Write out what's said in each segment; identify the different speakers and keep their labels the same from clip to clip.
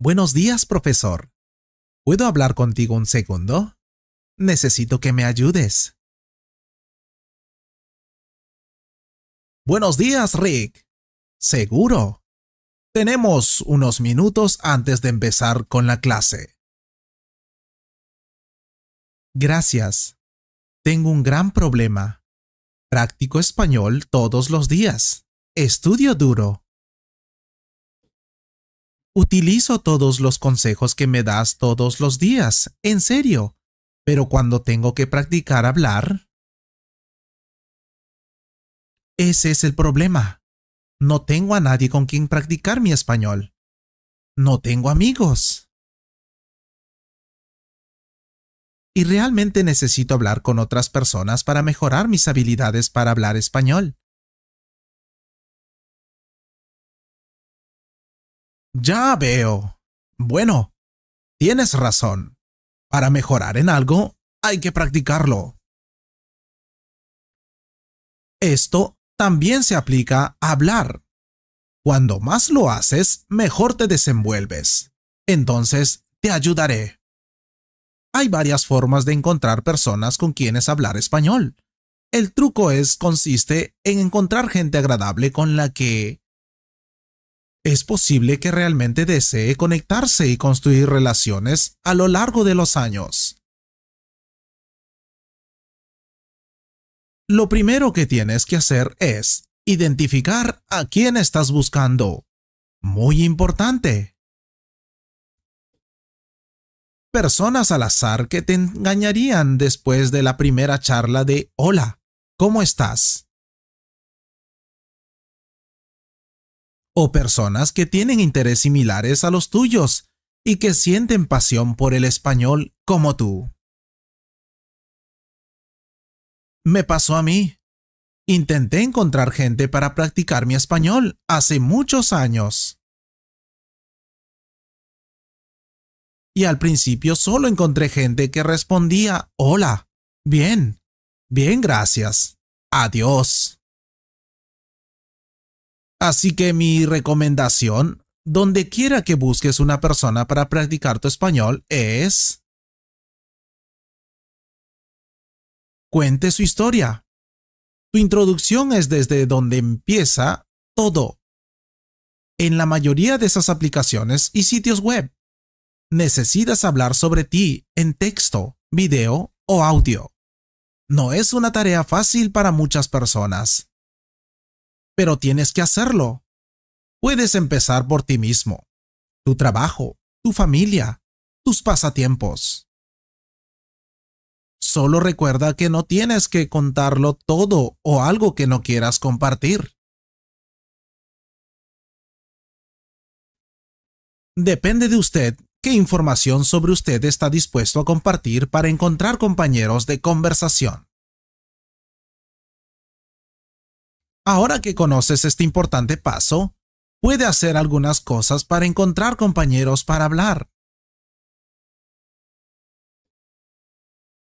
Speaker 1: Buenos días, profesor. ¿Puedo hablar contigo un segundo? Necesito que me ayudes. Buenos días, Rick. Seguro. Tenemos unos minutos
Speaker 2: antes de empezar con la clase. Gracias. Tengo un gran problema. Practico español todos los días. Estudio duro. Utilizo todos los consejos que me das todos los días, en serio, pero cuando
Speaker 1: tengo que practicar hablar... Ese es el problema. No tengo a nadie con quien practicar mi español. No tengo amigos. Y realmente necesito hablar con otras personas para mejorar mis habilidades para hablar español. Ya veo. Bueno, tienes razón. Para mejorar en algo, hay que practicarlo. Esto también
Speaker 2: se aplica a hablar. Cuando más lo haces, mejor te desenvuelves. Entonces, te ayudaré. Hay varias formas de encontrar personas con quienes hablar español. El truco es consiste en encontrar gente agradable con la que es posible que realmente desee conectarse y construir relaciones a lo largo de los años. Lo primero que tienes que hacer es identificar a quién estás buscando. Muy importante. Personas al azar que te engañarían después de la primera charla de Hola, ¿cómo estás? o personas que tienen intereses similares a los tuyos y que sienten pasión por el español como tú.
Speaker 1: Me pasó a mí. Intenté encontrar gente para practicar mi español hace muchos años.
Speaker 2: Y al principio solo encontré gente que respondía, hola, bien, bien, gracias, adiós. Así que mi recomendación, donde quiera que busques una
Speaker 1: persona para practicar tu español, es... Cuente su historia. Tu introducción es desde donde
Speaker 2: empieza todo. En la mayoría de esas aplicaciones y sitios web, necesitas hablar sobre ti en texto, video o audio. No es una tarea fácil para muchas personas pero tienes que hacerlo. Puedes empezar por ti mismo, tu trabajo, tu familia, tus pasatiempos.
Speaker 1: Solo recuerda que no tienes que contarlo todo o algo que no quieras compartir. Depende de usted qué información sobre usted está dispuesto a compartir para encontrar compañeros
Speaker 2: de conversación. Ahora que conoces este importante paso, puede hacer algunas cosas para encontrar compañeros para hablar.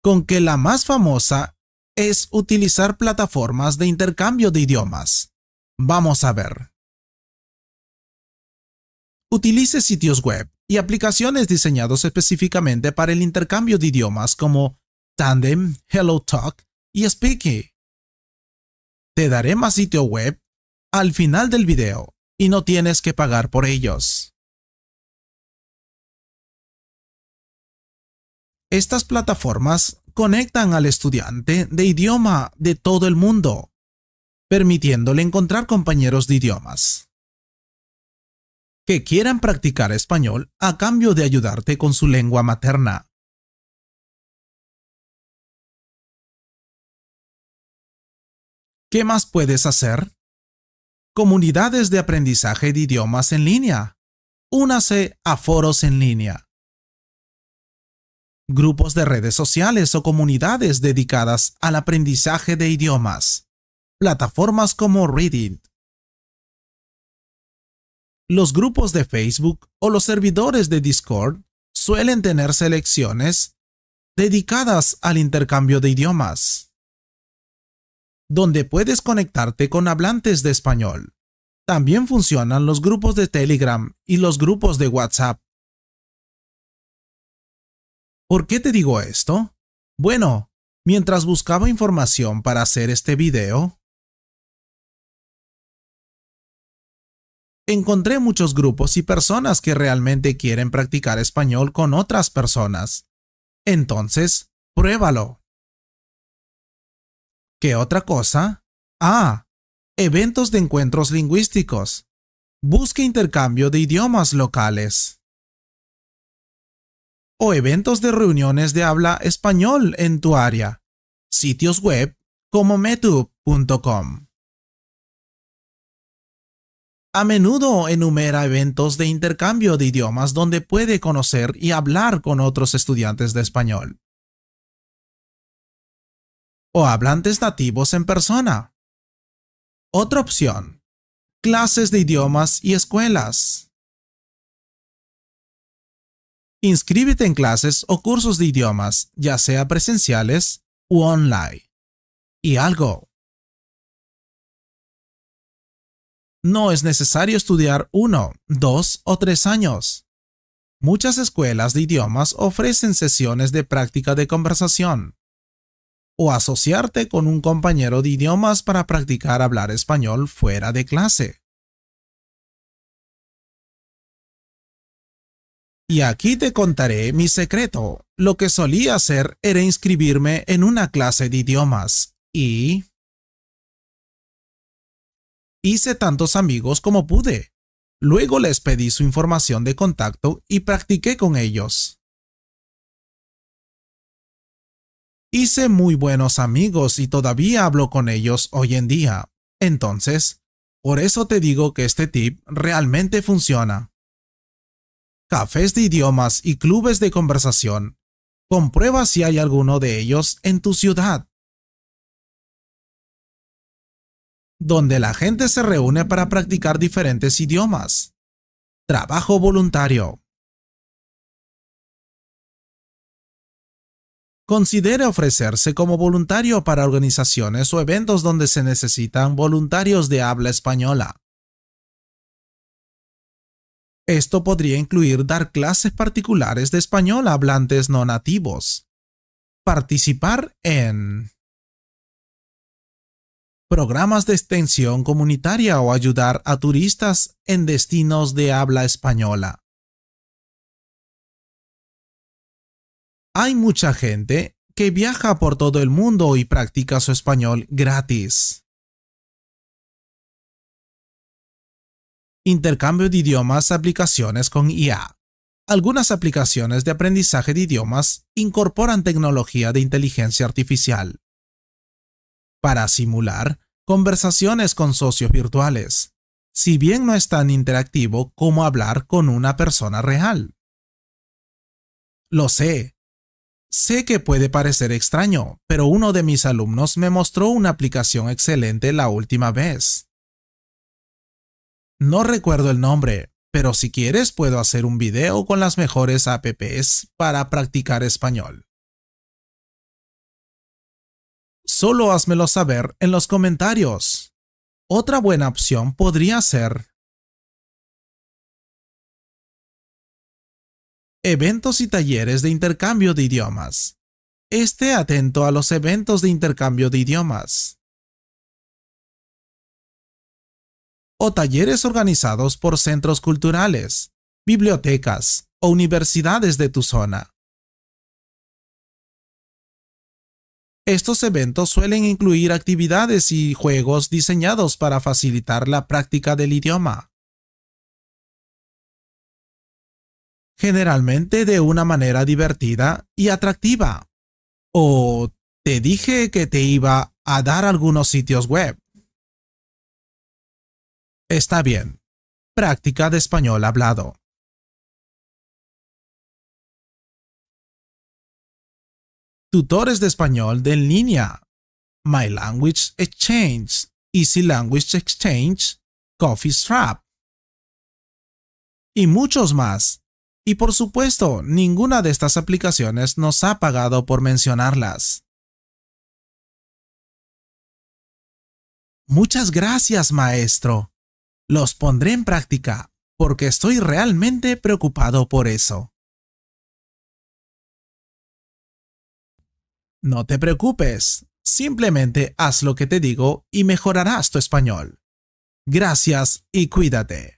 Speaker 2: Con que la más famosa es utilizar plataformas de intercambio de idiomas. Vamos a ver. Utilice sitios web y aplicaciones diseñados específicamente para el intercambio de idiomas como Tandem, HelloTalk y Speaky. Te daré más sitio web
Speaker 1: al final del video y no tienes que pagar por ellos. Estas plataformas conectan al estudiante de idioma de todo el mundo, permitiéndole
Speaker 2: encontrar compañeros de idiomas que quieran practicar español
Speaker 1: a cambio de ayudarte con su lengua materna. ¿Qué más puedes hacer? Comunidades de aprendizaje de idiomas en línea. Únase a
Speaker 2: foros en línea. Grupos de redes sociales o comunidades dedicadas al aprendizaje de idiomas. Plataformas como Reddit. Los grupos de Facebook o los servidores de Discord suelen tener selecciones dedicadas al intercambio de idiomas donde puedes conectarte con hablantes de español. También funcionan los grupos de Telegram y los grupos de WhatsApp.
Speaker 1: ¿Por qué te digo esto? Bueno, mientras buscaba información para hacer este video,
Speaker 2: encontré muchos grupos y personas que realmente quieren practicar español con otras personas. Entonces, pruébalo. ¿Qué otra cosa? Ah, eventos de encuentros lingüísticos. Busque intercambio de idiomas locales. O eventos de reuniones de habla español en tu área. Sitios web como metup.com. A menudo enumera eventos de intercambio de idiomas donde puede conocer y hablar con otros estudiantes de español
Speaker 1: o hablantes nativos en persona. Otra opción. Clases de idiomas y escuelas. Inscríbete en clases o cursos de idiomas, ya sea presenciales u online. Y algo. No es necesario estudiar uno, dos o tres años.
Speaker 2: Muchas escuelas de idiomas ofrecen sesiones de práctica de conversación
Speaker 1: o asociarte con un compañero de idiomas para practicar hablar español fuera de clase. Y aquí te contaré mi secreto. Lo que solía hacer era inscribirme
Speaker 2: en una clase de idiomas y... Hice tantos amigos como pude. Luego les pedí su información de contacto y practiqué con ellos. Hice muy buenos amigos y todavía hablo con ellos hoy en día. Entonces, por eso te digo que este tip realmente funciona. Cafés de idiomas y clubes de conversación. Comprueba si hay alguno de ellos en tu ciudad. Donde la gente
Speaker 1: se reúne para practicar diferentes idiomas. Trabajo voluntario. Considere
Speaker 2: ofrecerse como voluntario para organizaciones o eventos donde se necesitan voluntarios de habla española. Esto podría incluir dar clases particulares de español a hablantes no nativos. Participar en programas de extensión comunitaria o ayudar a turistas en destinos de habla española.
Speaker 1: Hay mucha gente que viaja por todo el mundo y practica su español gratis.
Speaker 2: Intercambio de idiomas, aplicaciones con IA. Algunas aplicaciones de aprendizaje de idiomas incorporan tecnología de inteligencia artificial para simular conversaciones con socios virtuales, si bien no es tan interactivo como hablar con una persona real. Lo sé, Sé que puede parecer extraño, pero uno de mis alumnos me mostró una aplicación excelente la última vez. No recuerdo el nombre, pero si quieres puedo hacer un video con las mejores apps para practicar español.
Speaker 1: Solo házmelo saber en los comentarios. Otra buena opción podría ser eventos y talleres de intercambio de idiomas. Esté atento
Speaker 2: a los eventos de intercambio de idiomas. O talleres organizados por centros culturales, bibliotecas o universidades de tu zona. Estos eventos suelen incluir actividades y juegos diseñados para facilitar la práctica del idioma. generalmente de una manera divertida y atractiva. O te dije que te iba a dar algunos sitios web.
Speaker 1: Está bien. Práctica de español hablado. Tutores de español de en línea. My Language Exchange, Easy Language
Speaker 2: Exchange, Coffee Strap. Y muchos más y por supuesto, ninguna de estas aplicaciones nos ha pagado por mencionarlas.
Speaker 1: Muchas gracias, maestro. Los pondré en práctica, porque estoy realmente preocupado por eso. No te preocupes, simplemente haz lo que te digo y mejorarás tu español.
Speaker 2: Gracias y cuídate.